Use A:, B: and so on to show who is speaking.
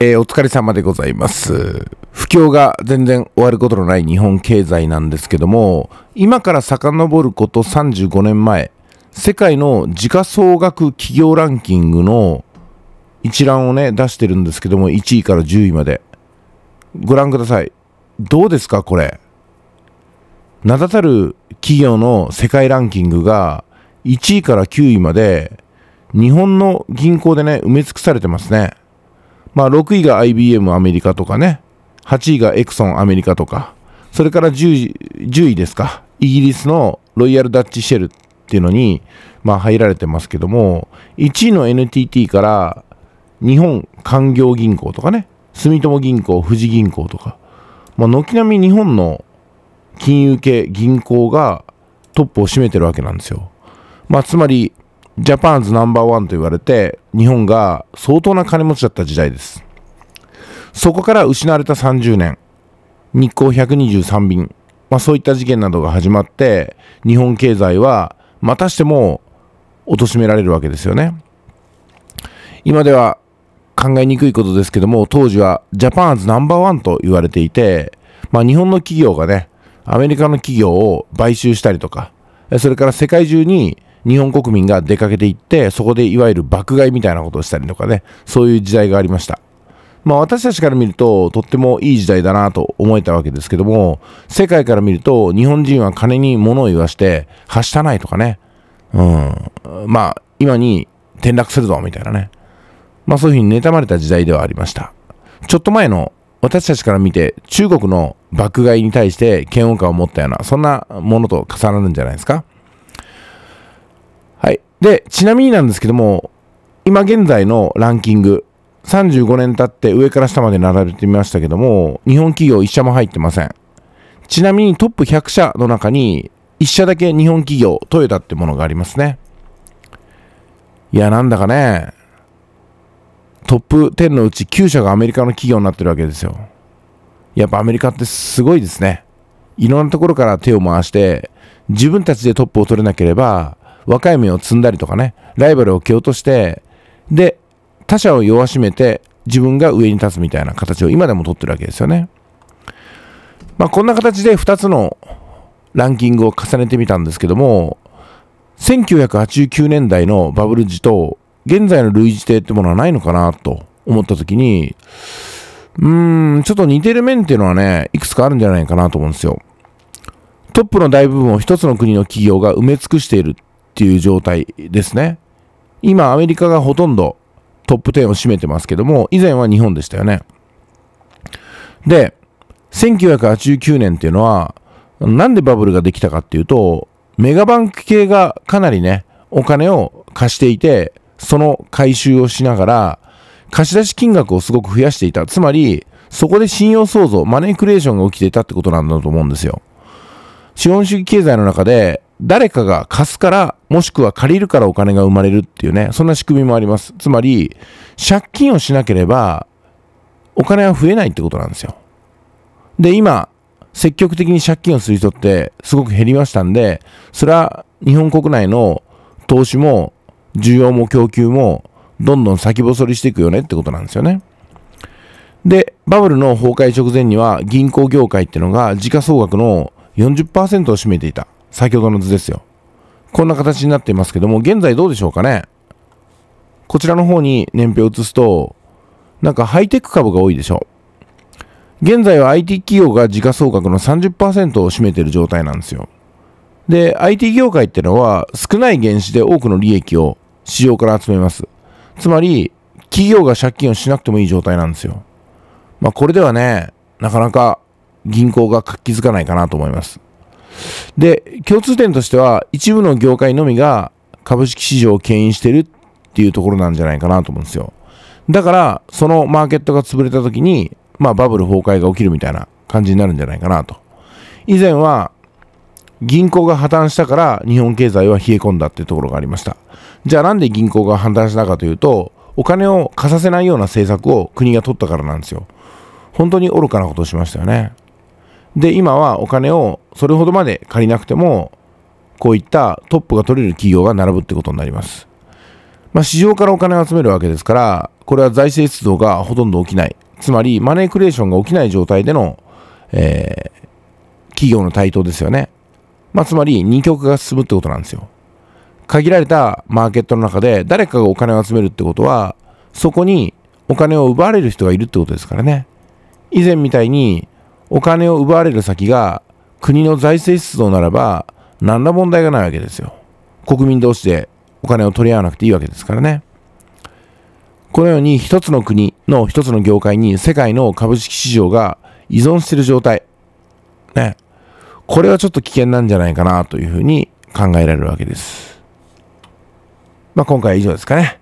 A: えー、お疲れ様でございます。不況が全然終わることのない日本経済なんですけども、今から遡ること35年前、世界の時価総額企業ランキングの一覧をね、出してるんですけども、1位から10位まで。ご覧ください。どうですか、これ。名だたる企業の世界ランキングが1位から9位まで、日本の銀行でね、埋め尽くされてますね。まあ、6位が IBM アメリカとかね、8位がエクソンアメリカとか、それから10位 ,10 位ですか、イギリスのロイヤル・ダッチ・シェルっていうのに、まあ、入られてますけども、1位の NTT から日本官業銀行とかね、住友銀行、富士銀行とか、まあ、軒並み日本の金融系銀行がトップを占めてるわけなんですよ。まあ、つまり、ジャパンズナンバーワンと言われて、日本が相当な金持ちだった時代です。そこから失われた30年、日航123便、まあ、そういった事件などが始まって、日本経済はまたしても貶められるわけですよね。今では考えにくいことですけども、当時はジャパンズナンバーワンと言われていて、まあ、日本の企業がね、アメリカの企業を買収したりとか、それから世界中に日本国民が出かけていって、そこでいわゆる爆買いみたいなことをしたりとかね、そういう時代がありました。まあ、私たちから見るととってもいい時代だなと思えたわけですけども世界から見ると日本人は金に物を言わしてはしたないとかね、うん、まあ今に転落するぞみたいなね、まあ、そういうふうに妬まれた時代ではありましたちょっと前の私たちから見て中国の爆買いに対して嫌悪感を持ったようなそんなものと重なるんじゃないですか。はい。で、ちなみになんですけども、今現在のランキング、35年経って上から下まで並べてみましたけども、日本企業1社も入ってません。ちなみにトップ100社の中に、1社だけ日本企業、トヨタってものがありますね。いや、なんだかね、トップ10のうち9社がアメリカの企業になってるわけですよ。やっぱアメリカってすごいですね。いろんなところから手を回して、自分たちでトップを取れなければ、若い芽を摘んだりとかね、ライバルを蹴落として、で、他者を弱しめて自分が上に立つみたいな形を今でも取ってるわけですよね。まあ、こんな形で2つのランキングを重ねてみたんですけども、1989年代のバブル時と、現在の類似性ってものはないのかなと思った時に、うーん、ちょっと似てる面っていうのはね、いくつかあるんじゃないかなと思うんですよ。トップの大部分を一つの国の企業が埋め尽くしているっていう状態ですね。今、アメリカがほとんどトップ10を占めてますけども、以前は日本でしたよね。で、1989年っていうのは、なんでバブルができたかっていうと、メガバンク系がかなりね、お金を貸していて、その回収をしながら、貸し出し金額をすごく増やしていた。つまり、そこで信用創造、マネークリエーションが起きていたってことなんだと思うんですよ。資本主義経済の中で、誰かが貸すから、もしくは借りるからお金が生まれるっていうね、そんな仕組みもあります。つまり、借金をしなければ、お金は増えないってことなんですよ。で、今、積極的に借金をする人ってすごく減りましたんで、それは日本国内の投資も需要も供給もどんどん先細りしていくよねってことなんですよね。で、バブルの崩壊直前には銀行業界っていうのが時価総額の40%を占めていた。先ほどの図ですよ。こんな形になっていますけども、現在どうでしょうかね。こちらの方に年表を移すと、なんかハイテク株が多いでしょ。現在は IT 企業が時価総額の30%を占めている状態なんですよ。で、IT 業界ってのは少ない原資で多くの利益を市場から集めます。つまり、企業が借金をしなくてもいい状態なんですよ。まあこれではね、なかなか銀行が活気づかないかなと思います。で、共通点としては、一部の業界のみが株式市場を牽引してるっていうところなんじゃないかなと思うんですよ。だから、そのマーケットが潰れた時に、まあバブル崩壊が起きるみたいな感じになるんじゃないかなと。以前は、銀行が破綻したから日本経済は冷え込んだっていうところがありました。じゃあなんで銀行が破綻したかというと、お金を貸させないような政策を国が取ったからなんですよ。本当に愚かなことをしましたよね。で、今はお金をそれほどまで借りなくても、こういったトップが取れる企業が並ぶってことになります。まあ、市場からお金を集めるわけですから、これは財政出動がほとんど起きない。つまり、マネークレーションが起きない状態での、えー、企業の台頭ですよね。まあ、つまり、二極化が進むってことなんですよ。限られたマーケットの中で、誰かがお金を集めるってことは、そこにお金を奪われる人がいるってことですからね。以前みたいに、お金を奪われる先が国の財政出動ならば何ら問題がないわけですよ。国民同士でお金を取り合わなくていいわけですからね。このように一つの国の一つの業界に世界の株式市場が依存している状態。ね。これはちょっと危険なんじゃないかなというふうに考えられるわけです。まあ今回は以上ですかね。